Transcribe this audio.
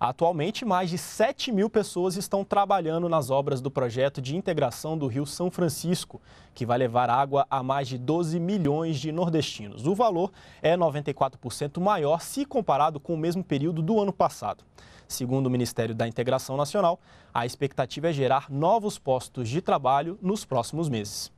Atualmente, mais de 7 mil pessoas estão trabalhando nas obras do projeto de integração do Rio São Francisco, que vai levar água a mais de 12 milhões de nordestinos. O valor é 94% maior se comparado com o mesmo período do ano passado. Segundo o Ministério da Integração Nacional, a expectativa é gerar novos postos de trabalho nos próximos meses.